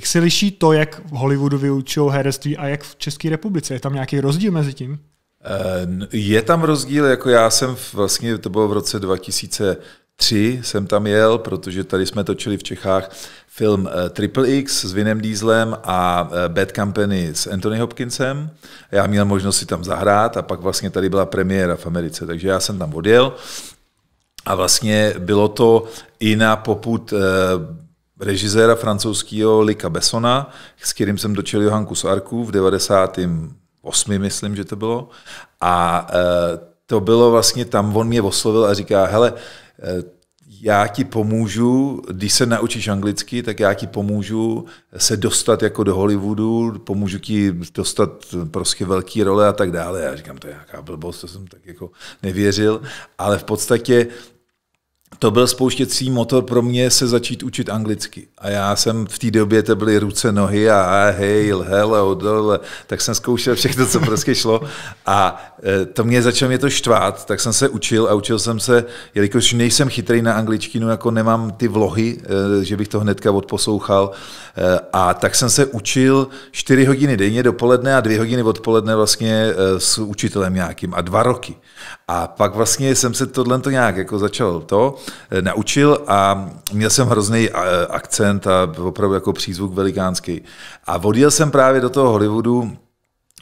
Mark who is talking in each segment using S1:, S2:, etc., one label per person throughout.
S1: Jak se liší to, jak v Hollywoodu vyučují herectví a jak v České republice? Je tam nějaký rozdíl mezi tím? Eh, je tam rozdíl, jako já jsem vlastně, to bylo v roce 2003, jsem tam jel, protože tady jsme točili v Čechách film eh, Triple X s Vinem Dieslem a eh, Bad Company s Anthony Hopkinsem. Já měl možnost si tam zahrát a pak vlastně tady byla premiéra v Americe, takže já jsem tam odjel. A vlastně bylo to i na poput režiséra francouzského Lika Bessona, s kterým jsem dočel Johanku z Arku v 98. myslím, že to bylo. A e, to bylo vlastně tam, on mě oslovil a říká, hele, e, já ti pomůžu, když se naučíš anglicky, tak já ti pomůžu se dostat jako do Hollywoodu, pomůžu ti dostat prostě velký role a tak dále. Já říkám, to je nějaká blbost, to jsem tak jako nevěřil, ale v podstatě to byl spouštěcí motor pro mě se začít učit anglicky. A já jsem v té době, to byly ruce, nohy a, a hej, odol, tak jsem zkoušel všechno, co prostě šlo. A e, to mě začalo mě to štvát, tak jsem se učil a učil jsem se, jelikož nejsem chytrý na angličtinu, jako nemám ty vlohy, e, že bych to hnedka odposlouchal. E, a tak jsem se učil 4 hodiny denně dopoledne a 2 hodiny odpoledne vlastně s učitelem nějakým a dva roky. A pak vlastně jsem se tohle nějak jako začal to Eh, naučil a měl jsem hrozný eh, akcent a opravdu jako přízvuk velikánský. A odjel jsem právě do toho Hollywoodu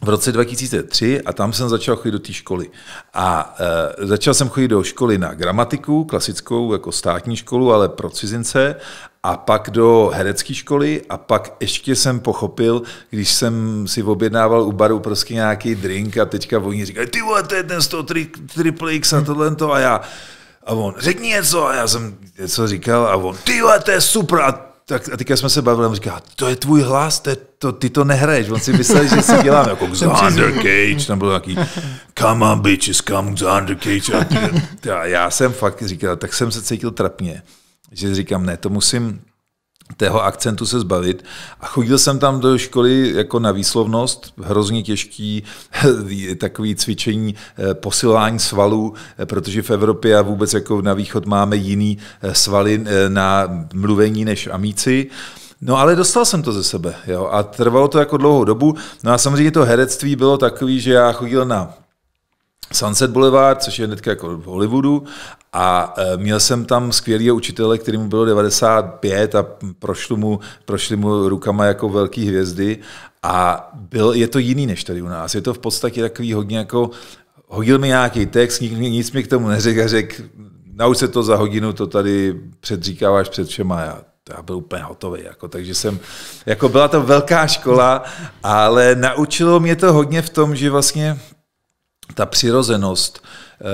S1: v roce 2003 a tam jsem začal chodit do té školy. A e, začal jsem chodit do školy na gramatiku, klasickou jako státní školu, ale pro cizince, a pak do herecké školy a pak ještě jsem pochopil, když jsem si objednával u baru prostě nějaký drink a teďka oni říkají, ty vole, to je ten z tri, triple X a tohle to a já, a on, řekni něco, a já jsem něco říkal a on, ty to je super, a tak a teďka jsme se bavili, a říká, to je tvůj hlas, to je to, ty to nehraješ. On si myslel, že si dělám jako Xander Cage, tam bylo nějaký come on bitches, come Xander Cage. A, a já jsem fakt říkal, tak jsem se cítil trapně, že říkám, ne, to musím, tého akcentu se zbavit. A chodil jsem tam do školy jako na výslovnost, hrozně těžký takový cvičení eh, posilování svalů, eh, protože v Evropě a vůbec jako na východ máme jiný eh, svaly na mluvení než amíci. No ale dostal jsem to ze sebe jo, a trvalo to jako dlouhou dobu. No a samozřejmě to herectví bylo takový, že já chodil na Sunset Boulevard, což je hned jako v Hollywoodu, a e, měl jsem tam skvělý učitele, který mu bylo 95 a prošli mu, prošli mu rukama jako velký hvězdy a byl, je to jiný než tady u nás. Je to v podstatě takový hodně jako, hodil mi nějaký text, nic, nic mi k tomu neřekl a řekl, nauč se to za hodinu, to tady předříkáváš před všema. Já, já byl úplně hotový, jako, takže jsem, jako byla to velká škola, ale naučilo mě to hodně v tom, že vlastně ta přirozenost eh,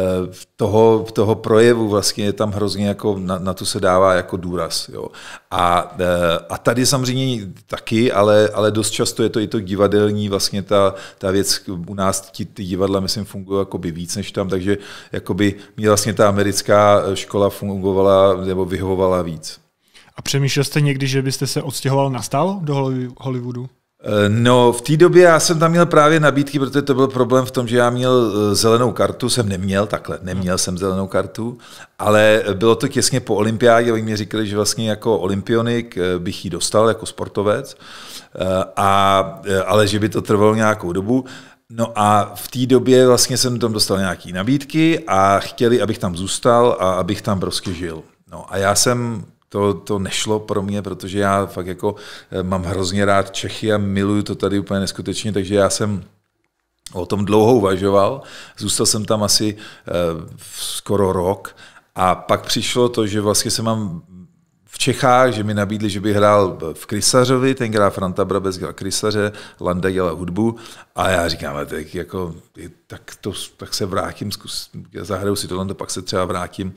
S1: toho, toho projevu vlastně je tam hrozně jako, na, na to se dává jako důraz. Jo. A, eh, a tady samozřejmě taky, ale, ale dost často je to i to divadelní, vlastně ta, ta věc, u nás ty, ty divadla, myslím, fungují jakoby víc než tam, takže jakoby mě vlastně ta americká škola fungovala nebo vyhovovala víc. A přemýšlel jste někdy, že byste se odstěhoval na stál do Hollywoodu? Eh, no, v té době já jsem tam měl právě nabídky, protože to byl problém v tom, že já měl eh, zelenou kartu, jsem neměl takhle, neměl jsem zelenou kartu, ale bylo to těsně po olympiádě, oni mi říkali, že vlastně jako olympionik eh, bych ji dostal jako sportovec, a, ale že by to trvalo nějakou dobu. No a v té době vlastně jsem tam dostal nějaké nabídky a chtěli, abych tam zůstal a abych tam prostě žil. No a já jsem to, to nešlo pro mě, protože já fakt jako eh, mám hrozně rád Čechy a miluju to tady úplně neskutečně, takže já jsem o tom dlouho uvažoval. Zůstal jsem tam asi eh, skoro rok a pak přišlo to, že vlastně se mám v Čechách, že mi nabídli, že bych hrál v Krysařovi, tenkrát Franta Brabec hrál Krysaře, Landa dělal hudbu a já říkám, tak, jako, tak, to, tak se vrátím, zkus, zahraju si to, Landa, pak se třeba vrátím.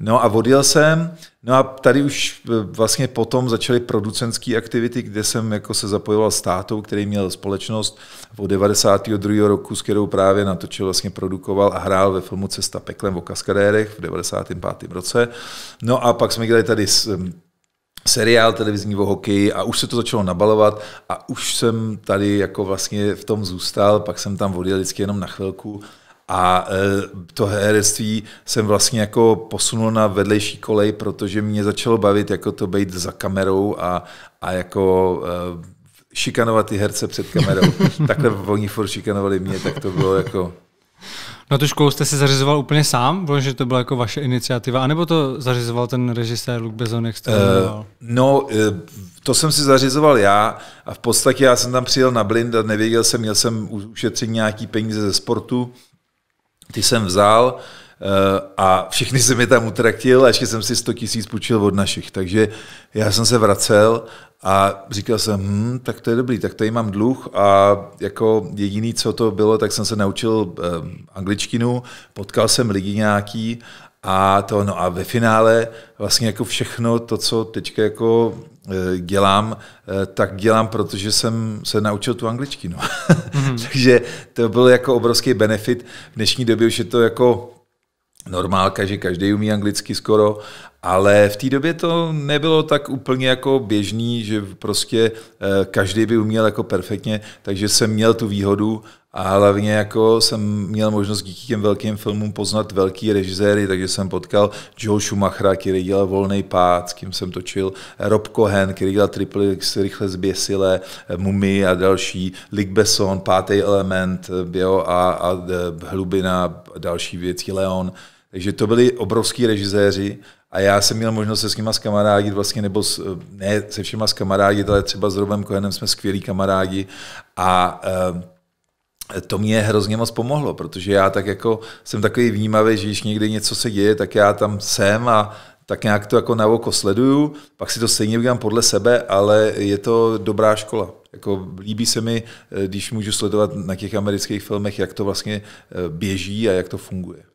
S1: No a odjel jsem, no a tady už e, vlastně potom začaly producentské aktivity, kde jsem jako se zapojoval s tátou, který měl společnost od 92. roku, s kterou právě natočil, vlastně produkoval a hrál ve filmu Cesta peklem o kaskadérech v 95. roce. No a pak jsme dělali tady seriál televizní o hokeji a už se to začalo nabalovat a už jsem tady jako vlastně v tom zůstal, pak jsem tam odjel vždycky jenom na chvilku a e, to herectví jsem vlastně jako posunul na vedlejší kolej, protože mě začalo bavit jako to být za kamerou a, a jako e, šikanovat ty herce před kamerou. Takhle oni furt šikanovali mě, tak to bylo jako na tu školu jste se zařizoval úplně sám? Bylo, že to byla jako vaše iniciativa? A nebo to zařizoval ten režisér Luke Bezon, jak jste uh, No, uh, to jsem si zařizoval já a v podstatě já jsem tam přijel na blind a nevěděl jsem, měl jsem ušetřit nějaký peníze ze sportu, ty jsem vzal, uh, Eh, a všichni se mi tam utratil a ještě jsem si 100 tisíc půjčil od našich. Takže já jsem se vracel a říkal jsem, hm, tak to je dobrý, tak tady mám dluh a jako jediný, co to bylo, tak jsem se naučil eh, angličtinu, potkal jsem lidi nějaký a to, no a ve finále vlastně jako všechno to, co teďka jako eh, dělám, tak dělám, protože jsem se naučil tu angličtinu. Mm-hmm. Takže to byl jako obrovský benefit. V dnešní době už je to jako normálka, že každý umí anglicky skoro, ale v té době to nebylo tak úplně jako běžný, že prostě eh, každý by uměl jako perfektně, takže jsem měl tu výhodu a hlavně jako jsem měl možnost díky těm velkým filmům poznat velký režiséry, takže jsem potkal Joe Schumachera, který dělal Volný pád, s kým jsem točil, Rob Cohen, který dělal X, Rychle zběsilé, eh, Mumy a další, Lick Besson, Pátý element, bio eh, a, a Hlubina, další věci, Leon. Takže to byli obrovský režiséři a já jsem měl možnost se s nima skamarádit, vlastně nebo s, eh, ne se všema skamarádit, ale třeba s Robem Kohenem jsme skvělí kamarádi a e, to mě hrozně moc pomohlo, protože já tak jako jsem takový vnímavý, že když někde něco se děje, tak já tam jsem a tak nějak to jako na oko sleduju, pak si to stejně udělám podle sebe, ale je to dobrá škola. Jako líbí se mi, eh, když můžu sledovat na těch amerických filmech, jak to vlastně běží a jak to funguje.